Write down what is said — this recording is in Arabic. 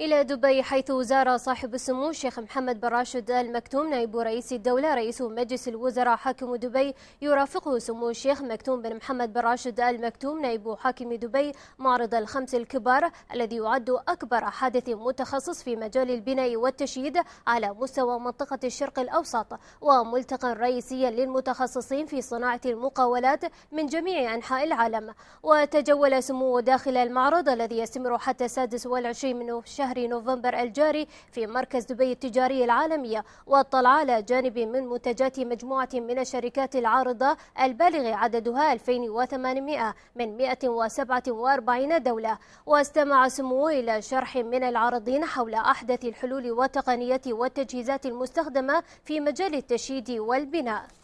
إلى دبي حيث زار صاحب السمو الشيخ محمد بن راشد آل مكتوم نائب رئيس الدولة رئيس مجلس الوزراء حاكم دبي يرافقه سمو الشيخ مكتوم بن محمد بن راشد آل مكتوم نائب حاكم دبي معرض الخمس الكبار الذي يعد أكبر حادث متخصص في مجال البناء والتشييد على مستوى منطقة الشرق الأوسط وملتقى رئيسيا للمتخصصين في صناعة المقاولات من جميع أنحاء العالم وتجول سموه داخل المعرض الذي يستمر حتى 26 من شهر شهر نوفمبر الجاري في مركز دبي التجاري العالمية واطلع على جانب من منتجات مجموعة من الشركات العارضة البالغ عددها 2800 من 147 دولة واستمع سموه إلى شرح من العارضين حول أحدث الحلول والتقنيات والتجهيزات المستخدمة في مجال التشييد والبناء